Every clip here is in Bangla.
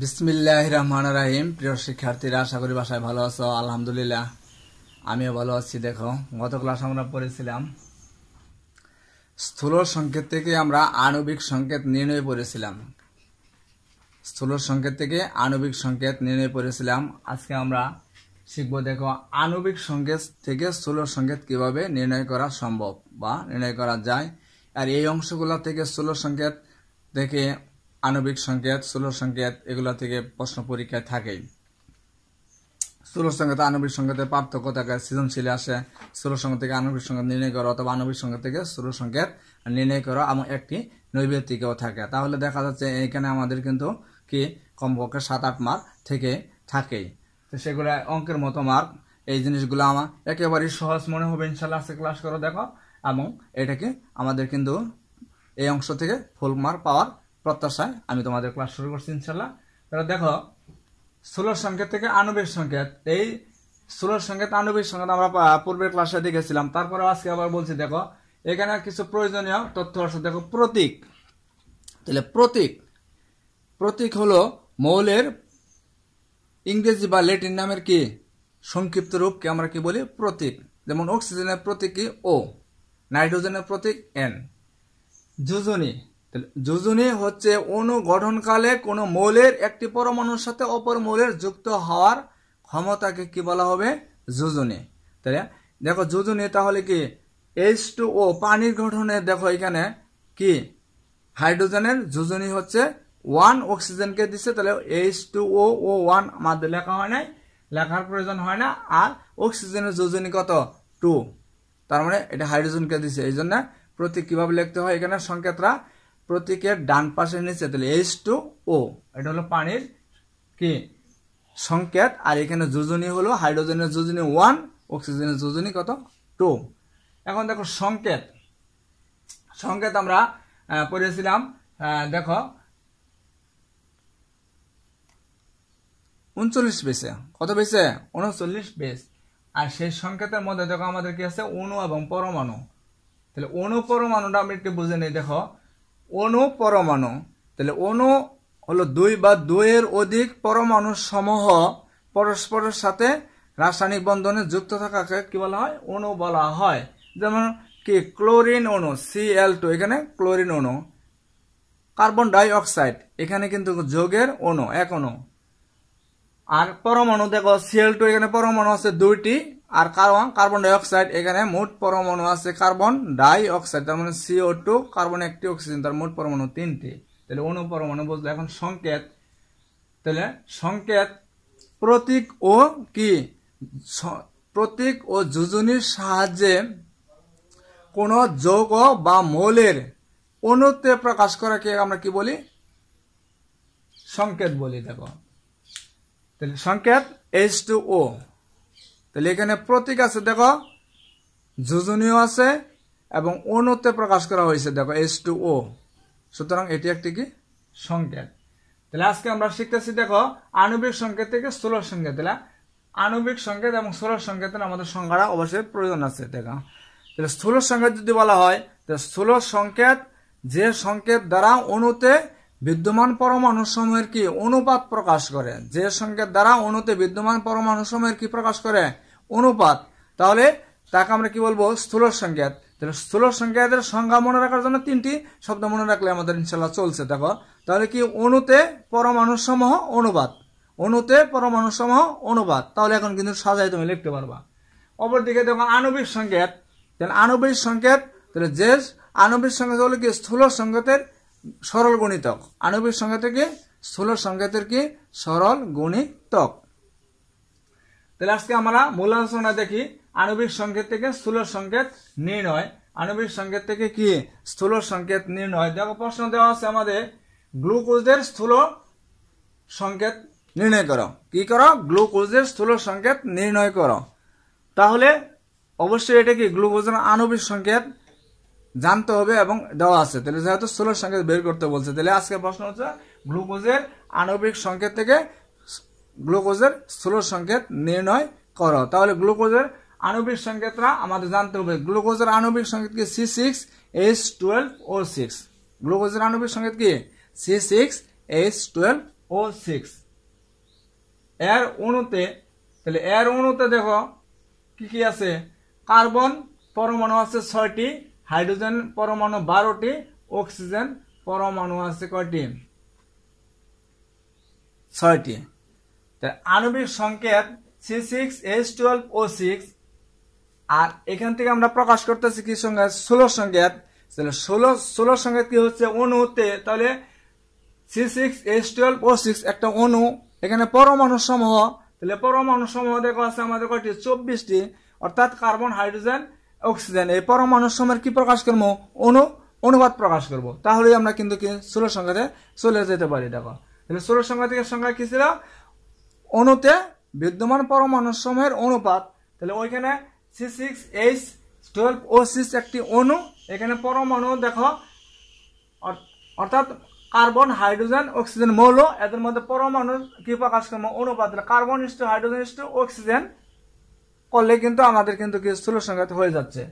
বিসমিল্লাহ রহমান রাহিম প্রিয় শিক্ষার্থীরা আশা করি বাসায় ভালো আছো আলহামদুলিল্লাহ আমিও ভালো আছি দেখো গত ক্লাস আমরা পড়েছিলাম স্থূল সংকেত থেকে আমরা আণবিক সংকেত নির্ণয় পড়েছিলাম স্থূল সংকেত থেকে আণবিক সংকেত নির্ণয় পড়েছিলাম আজকে আমরা শিখবো দেখো আণবিক সংকেত থেকে স্থূল সংকেত কিভাবে নির্ণয় করা সম্ভব বা নির্ণয় করা যায় আর এই অংশগুলো থেকে স্থূল সংকেত থেকে আণবিক সুলভ সংকেত এগুলো থেকে প্রশ্ন পরীক্ষায় থাকেই স্থূল সংকেত আণবিক সংকেতের পার্থক্য থাকে সৃজনশীল আসে স্থূল সংকেত থেকে আণবিক সংকেত নির্ণয় করো অথবা আণবিক সংকেত থেকে সুলভ সংকেত নির্ণয় করো এবং একটি নৈবেদিকেও থাকে তাহলে দেখা যাচ্ছে এখানে আমাদের কিন্তু কি কমপক্ষে সাত আট মার্ক থেকে থাকেই তো সেগুলো অঙ্কের মতো মার্ক এই জিনিসগুলো আমার একেবারেই সহজ মনে হবে ইনশাল্লাহ আছে ক্লাস করে দেখো এবং এটাকে আমাদের কিন্তু এই অংশ থেকে ফুল মার্ক পাওয়ার প্রত্যাশায় আমি তোমাদের ক্লাস শুরু করছি ইনশাল্লাহ তাহলে দেখো ষোলোর সংকেত থেকে আণবিক সংকেত এই ষোলোর সংকেত আণবের সংকেত আমরা পূর্বের ক্লাসে দেখেছিলাম তারপরে আজকে আবার বলছি দেখো এখানে কিছু প্রয়োজনীয় তথ্য আছে দেখো প্রতীক তাহলে প্রতীক প্রতীক হলো মৌলের ইংরেজি বা ল্যাটিন নামের কি সংক্ষিপ্ত রূপকে আমরা কি বলি প্রতীক যেমন অক্সিজেনের কি ও নাইট্রোজেনের প্রতীক এন যোজনী যোজনী হচ্ছে অনু গঠনকালে কোনো মৌলের একটি পরমাণুর সাথে অপর মৌলের যুক্ত হওয়ার ক্ষমতাকে কি বলা হবে যোজনী তাহলে দেখো যোজনী তাহলে কি এইচ টু ও পানির গঠনে দেখো এখানে কি হাইড্রোজেনের যোজনী হচ্ছে ওয়ান অক্সিজেনকে দিচ্ছে তাহলে H two O O one আমাদের লেখা হয় নাই লেখার প্রয়োজন হয় না আর অক্সিজেনের যোজনী কত টু তার মানে এটা হাইড্রোজেনকে দিচ্ছে এই জন্য প্রতীক কীভাবে লিখতে হয় এখানে সংকেতরা প্রতীকের ডান পাশে নিচে তাহলে এইচ টু ও এটা হলো পানির কি সংকেত আর এখানে যোজনী হলো হাইড্রোজেনের যোজনী ওয়ান অক্সিজেনের যোজনী কত টু এখন দেখো সংকেত সংকেত আমরা পড়েছিলাম দেখো উনচল্লিশ বেসে কত বেসে উনচল্লিশ বেস আর সেই সংকেতের মধ্যে দেখো আমাদের কি আছে অণু এবং পরমাণু তাহলে অণু পরমাণুটা আমরা একটু বুঝে নেই দেখো অণু পরমাণু তাহলে অণু হলো দুই বা দুইয়ের অধিক পরমাণু সমূহ পরস্পরের সাথে রাসায়নিক বন্ধনে যুক্ত থাকাকে কি বলা হয় অণু বলা হয় যেমন কি ক্লোরিন অণু সিএল টু এখানে ক্লোরিন অণু কার্বন ডাইঅক্সাইড এখানে কিন্তু যোগের অণু এক অনু আর পরমাণু দেখো সিএল টু এখানে পরমাণু আছে দুইটি আর কার্বন কার্বন ডাইঅক্সাইড এখানে মোট পরমাণু আছে কার্বন ডাইঅক্সাইড তার মানে সিও টু কার্বন একটি অক্সিজেন তার মোট পরমাণু তিনটি তাহলে অনু পরমাণু বুঝলো এখন সংকেত তাহলে সংকেত প্রতীক ও কি প্রতীক ও যোজনীর সাহায্যে কোনো যৌগ বা মৌলের অনুতে প্রকাশ করাকে আমরা কি বলি সংকেত বলি দেখো তাহলে সংকেত এইচ টু ও তাহলে এখানে প্রতীক আছে দেখো যোজনীয় আছে এবং অনুতে প্রকাশ করা হয়েছে দেখো এস টু ও সুতরাং এটি একটি কি সংকেত তাহলে আজকে আমরা শিখতেছি দেখো আণবিক সংকেত থেকে স্থূল সংকেত তাহলে আণবিক সংকেত এবং স্থূল সংকেতের আমাদের সংখ্যাটা অবশ্যই প্রয়োজন আছে দেখো তাহলে স্থূল সংকেত যদি বলা হয় তাহলে স্থুল সংকেত যে সংকেত দ্বারা অণুতে বিদ্যমান পরমাণুসমূহের কি অনুপাত প্রকাশ করে যে সংকেত দ্বারা অণুতে বিদ্যমান পরমাণু পরমাণুসমূহের কি প্রকাশ করে অনুপাত তাহলে তাকে আমরা কি বলবো স্থূল সংখ্যাত স্থূল সংখ্যাতের সংজ্ঞা মনে রাখার জন্য তিনটি শব্দ মনে রাখলে আমাদের ইনশাল্লাহ চলছে দেখো তাহলে কি অনুতে পরমাণু সমূহ অনুবাদ অনুতে পরমাণু সমূহ অনুবাদ তাহলে এখন কিন্তু সাজায় তুমি লিখতে পারবা অপরদিকে দেখো আণবিক সংকেত তাহলে আণবিক সংকেত তাহলে যে আণবিক সংকেত হলো কি স্থূল সংকেতের সরল গণিতক আণবিক সংকেতের কি স্থূল সংকেতের কি সরল গণিতক তাহলে আজকে আমরা মূল আলোচনা দেখি আণবিক সংকেত থেকে স্থূল সংকেত নির্ণয় আণবিক সংকেত থেকে কি স্থূল সংকেত নির্ণয় দেখো প্রশ্ন দেওয়া আছে আমাদের গ্লুকোজের স্থূল সংকেত নির্ণয় করো কি করো গ্লুকোজের স্থূল সংকেত নির্ণয় করো তাহলে অবশ্যই এটা কি গ্লুকোজের আণবিক সংকেত জানতে হবে এবং দেওয়া আছে তাহলে যেহেতু স্থূল সংকেত বের করতে বলছে তাহলে আজকে প্রশ্ন হচ্ছে গ্লুকোজের আণবিক সংকেত থেকে গ্লুকোজের স্থূল সংকেত নির্ণয় করো তাহলে গ্লুকোজের আণবিক সংকেতটা আমাদের জানতে হবে গ্লুকোজের আণবিক সংকেত কি C six H twelve O six গ্লুকোজের আণবিক সংকেত কি C six H twelve O six এর অণুতে তাহলে এর অণুতে দেখো কি কি আছে কার্বন পরমাণু আছে ছয়টি হাইড্রোজেন পরমাণু বারোটি অক্সিজেন পরমাণু আছে কয়টি ছয়টি আণবিক সংকেত C six H twelve O six আর এখান থেকে আমরা প্রকাশ করতেছি কি সংখ্যা ষোলো সংকেত তাহলে ষোলো ষোলো সংকেত কি হচ্ছে অণুতে তাহলে C six H twelve O six একটা অনু এখানে পরমাণু সমূহ তাহলে পরমাণু সমূহ দেখো আছে আমাদের কয়টি চব্বিশটি অর্থাৎ কার্বন হাইড্রোজেন অক্সিজেন এই পরমাণু সময়ের কি প্রকাশ করবো অনু অনুবাদ প্রকাশ করব তাহলে আমরা কিন্তু কি ষোলো সংখ্যাতে চলে যেতে পারি দেখো তাহলে ষোলো সংখ্যা থেকে সংখ্যা কি ছিল অণুতে বিদ্যমান পরমাণু সময়ের অনুপাত তাহলে ওইখানে C six H twelve O six একটি অণু এখানে পরমাণু দেখো অর্থাৎ কার্বন হাইড্রোজেন অক্সিজেন মৌল এদের মধ্যে পরমাণুর কি প্রকাশক্রম অনুপাত carbon is to hydrogen is to oxygen করলে কিন্তু আমাদের কিন্তু কি স্থূল সংঘাত হয়ে যাচ্ছে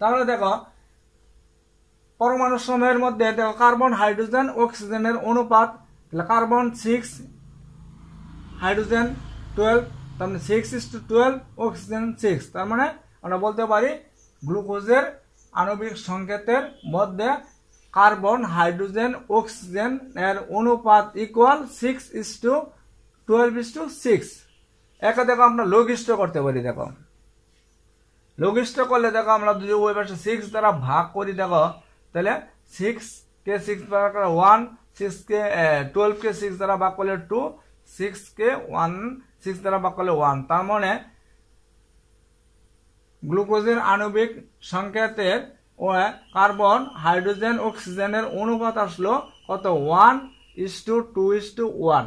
তাহলে দেখো পরমাণু সময়ের মধ্যে দেখো কার্বন হাইড্রোজেন অক্সিজেনের অনুপাত কার্বন সিক্স হাইড্রোজেন টুয়েলভ তার মানে six is to twelve oxygen six তার মানে আমরা বলতে পারি গ্লুকোজের আণবিক সংকেতের মধ্যে কার্বন হাইড্রোজেন অক্সিজেন এর অনুপাত equal six is to twelve is to six একে দেখো আমরা লঘিষ্ঠ করতে পারি দেখো লঘিষ্ঠ করলে দেখো আমরা যদি ওই সিক্স দ্বারা ভাগ করি দেখো তাহলে সিক্স কে সিক্স দ্বারা ওয়ান সিক্স কে টুয়েলভ কে সিক্স দ্বারা ভাগ করলে টু সিক্স কে ওয়ান সিক্স দ্বারা ভাগ করলে ওয়ান তার মানে গ্লুকোজের আণবিক সংকেতের কার্বন হাইড্রোজেন অক্সিজেনের অনুপাত আসলো কত one is to two two is to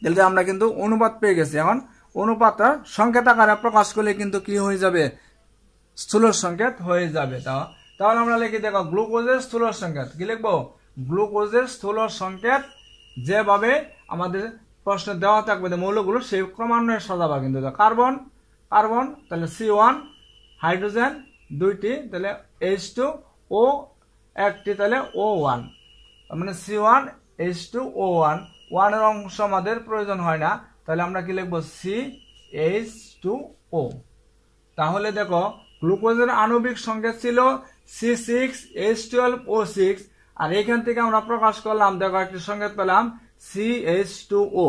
তাহলে আমরা কিন্তু অনুপাত পেয়ে গেছি এখন অনুপাতটা সংকেত আকারে প্রকাশ করলে কিন্তু কি হয়ে যাবে স্থূল সংকেত হয়ে যাবে তা তাহলে আমরা লিখি দেখো গ্লুকোজের স্থূল সংকেত কি লিখবো গ্লুকোজের স্থূল সংকেত যেভাবে আমাদের প্রশ্নে দেওয়া থাকবে যে মৌলগুলো সেই ক্রমান্বয়ে সাজাবা কিন্তু কার্বন কার্বন তাহলে সি ওয়ান হাইড্রোজেন দুইটি তাহলে এইচ টু ও একটি তাহলে ও ওয়ান মানে C one H two O one ওয়ানের অংশ আমাদের প্রয়োজন হয় না তাহলে আমরা কি লিখবো সি এইচ টু ও তাহলে দেখো গ্লুকোজের আণবিক সংখ্যা ছিল C six H twelve O six আর এখান থেকে আমরা প্রকাশ করলাম দেখো একটি সংকেত পেলাম সি এইচ টু ও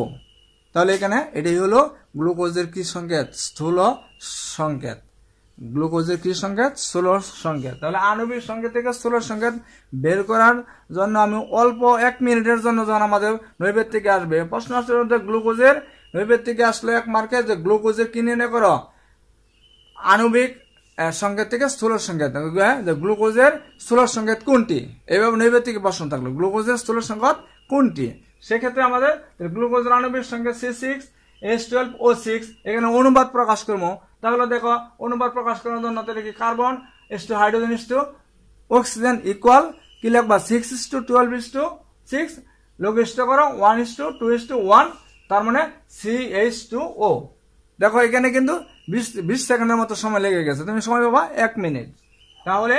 তাহলে এখানে এটাই হলো গ্লুকোজের কি সংকেত স্থূল সংকেত গ্লুকোজের কি সংকেত স্থূল সংকেত তাহলে আণবিক সংকেত থেকে স্থূল সংকেত বের করার জন্য আমি অল্প এক মিনিটের জন্য যখন আমাদের নৈবেদ থেকে আসবে প্রশ্ন আসলে গ্লুকোজের নৈবেদ থেকে আসলো এক মার্কে যে গ্লুকোজের কি নির্ণয় করো আণবিক সংকেত থেকে স্থূল সংকেত হ্যাঁ, গ্লুকোজের স্থূল সংকেত কোনটি এইভাবে নৈবেদিক বসন থাকলো গ্লুকোজের স্থূল সংকেত কোনটি সেক্ষেত্রে আমাদের গ্লুকোজের আণবিক সংকেত C six S twelve O six এখানে অনুবাদ প্রকাশ করবো তাহলে দেখো অনুবাদ প্রকাশ করার জন্য তাহলে carbon is to hydrogen is to oxygen equal কি লিখবা six is to twelve is to six লোক ইস্ট করো one is to two two is one তার মানে সি এইচ টু ও দেখো এখানে কিন্তু বিশ বিশ সেকেন্ডের মতো সময় লেগে গেছে তুমি সময় পাবা এক মিনিট তাহলে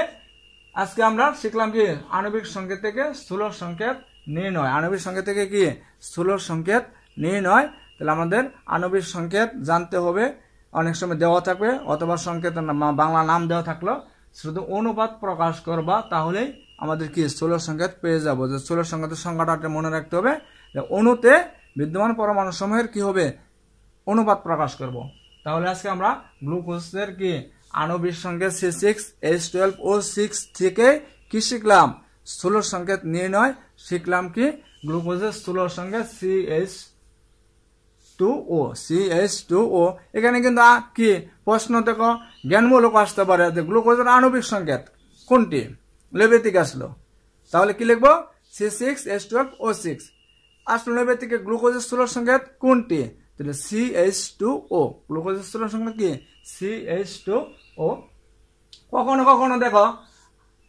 আজকে আমরা শিখলাম কি আণবিক সংকেত থেকে স্থূল সংকেত নির্ণয় আণবিক সংকেত থেকে কি স্থূল সংকেত নির্ণয় তাহলে আমাদের আণবিক সংকেত জানতে হবে অনেক সময় দেওয়া থাকবে অথবা সংকেত বাংলা নাম দেওয়া থাকলো শুধু অনুবাদ প্রকাশ করবা তাহলেই আমাদের কি স্থূল সংকেত পেয়ে যাব যে স্থূল সংকেতের সংখ্যাটা মনে রাখতে হবে অণুতে বিদ্যমান পরমাণু সময়ের কি হবে অনুবাদ প্রকাশ করব তাহলে আজকে আমরা গ্লুকোজের কি আণবিক সংকেত C six H twelve O six থেকে কি শিখলাম স্থূল সংকেত নির্ণয় শিখলাম কি গ্লুকোজের স্থূল সংকেত C H two O C H two O এখানে কিন্তু কি প্রশ্ন দেখো জ্ঞানমূলক আসতে পারে যে গ্লুকোজের আণবিক সংকেত কোনটি লেবেতিক আসলো তাহলে কি লিখবো C six H twelve O six আসলো লেবেতিকে গ্লুকোজের স্থূল সংকেত কোনটি তাহলে C H two O glucose স্তরের সংখ্যা কি সি এইচ টু ও কখনো কখনো দেখো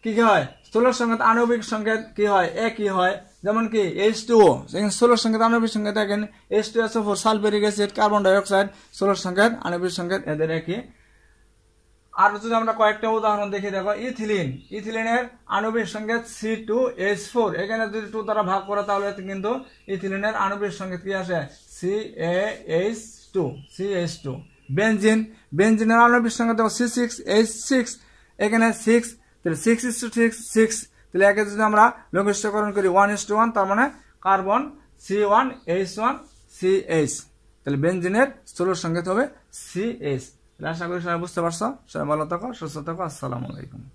কি কি হয় স্থূলের সংকেত আণবিক সংকেত কি হয় একই হয় যেমন কি এইচ টু ও স্থূলের সংকেত আণবিক সংকেত দেখেন H two S four sulphuric acid carbon dioxide স্থূলের সংকেত আণবিক সংকেত এদের একই আর যদি আমরা কয়েকটা উদাহরণ দেখি দেখো ইথিলিন ইথিলিনের আণবিক সংকেত সি টু এইচ ফোর এখানে যদি টু দ্বারা ভাগ করে তাহলে কিন্তু ইথিলিনের আণবিক সংকেত কি আসে C H two C H two benzene বেঞ্জিনের আণবিক সংখ্যা দেখো সি সিক্স এইচ সিক্স এখানে সিক্স তাহলে six is to six six তাহলে একে যদি আমরা লঘিষ্ঠকরণ করি ওয়ান ইস টু ওয়ান তার মানে carbon C one H one C H তাহলে বেঞ্জিনের স্থূলের সংকেত হবে সি এইচ তাহলে আশা করি সবাই বুঝতে পারছো সবাই ভালো থাকো সুস্থ থাকো আসসালামু আলাইকুম